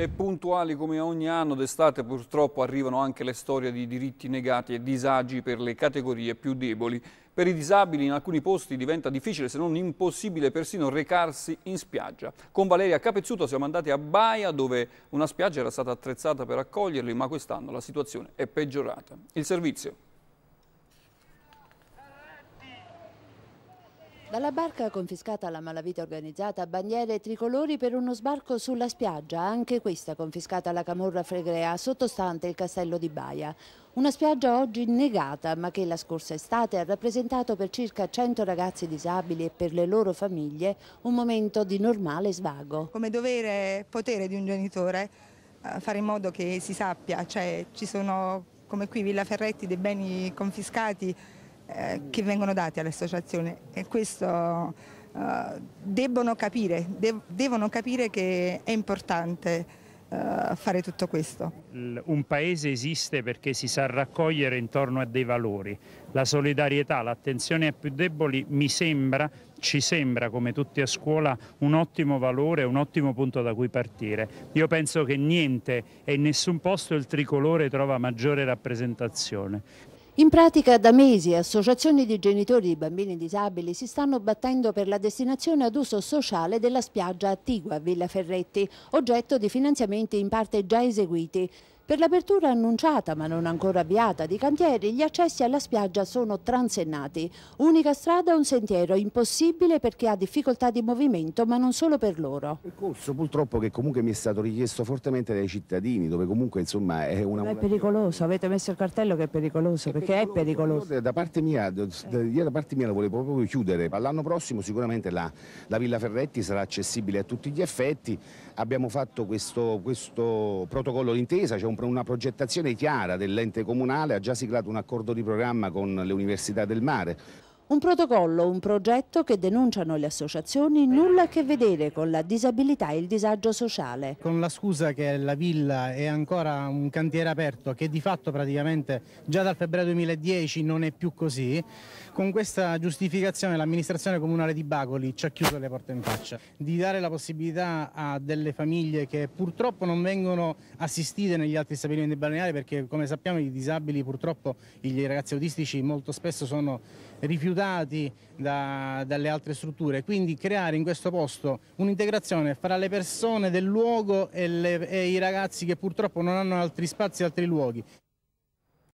E puntuali come ogni anno d'estate purtroppo arrivano anche le storie di diritti negati e disagi per le categorie più deboli. Per i disabili in alcuni posti diventa difficile se non impossibile persino recarsi in spiaggia. Con Valeria Capezzuto siamo andati a Baia dove una spiaggia era stata attrezzata per accoglierli ma quest'anno la situazione è peggiorata. Il servizio. Dalla barca confiscata alla malavita organizzata bandiere tricolori per uno sbarco sulla spiaggia, anche questa confiscata alla camorra fregrea sottostante il castello di Baia. Una spiaggia oggi negata ma che la scorsa estate ha rappresentato per circa 100 ragazzi disabili e per le loro famiglie un momento di normale svago. Come dovere potere di un genitore eh, fare in modo che si sappia, cioè ci sono come qui Villa Ferretti dei beni confiscati eh, che vengono dati all'associazione e questo eh, debbono capire, dev devono capire che è importante eh, fare tutto questo. Un paese esiste perché si sa raccogliere intorno a dei valori. La solidarietà, l'attenzione ai più deboli mi sembra, ci sembra come tutti a scuola un ottimo valore, un ottimo punto da cui partire. Io penso che niente e in nessun posto il tricolore trova maggiore rappresentazione. In pratica da mesi associazioni di genitori di bambini disabili si stanno battendo per la destinazione ad uso sociale della spiaggia attigua a Villa Ferretti, oggetto di finanziamenti in parte già eseguiti. Per l'apertura annunciata ma non ancora avviata di cantieri, gli accessi alla spiaggia sono transennati. Unica strada, un sentiero impossibile per chi ha difficoltà di movimento, ma non solo per loro. Il corso purtroppo che comunque mi è stato richiesto fortemente dai cittadini, dove comunque insomma è una... Ma è pericoloso, avete messo il cartello che è pericoloso, è perché pericoloso. è pericoloso. da parte mia, io da parte mia lo volevo proprio chiudere. L'anno prossimo sicuramente la, la, Villa Ferretti sarà accessibile a tutti gli effetti. Abbiamo fatto questo, questo protocollo d'intesa, c'è cioè un una progettazione chiara dell'ente comunale ha già siglato un accordo di programma con le università del mare. Un protocollo, un progetto che denunciano le associazioni nulla a che vedere con la disabilità e il disagio sociale. Con la scusa che la villa è ancora un cantiere aperto, che di fatto praticamente già dal febbraio 2010 non è più così, con questa giustificazione l'amministrazione comunale di Bagoli ci ha chiuso le porte in faccia. Di dare la possibilità a delle famiglie che purtroppo non vengono assistite negli altri stabilimenti balneari perché come sappiamo i disabili purtroppo, i ragazzi autistici molto spesso sono rifiutati da, dalle altre strutture. Quindi creare in questo posto un'integrazione fra le persone del luogo e, le, e i ragazzi che purtroppo non hanno altri spazi e altri luoghi.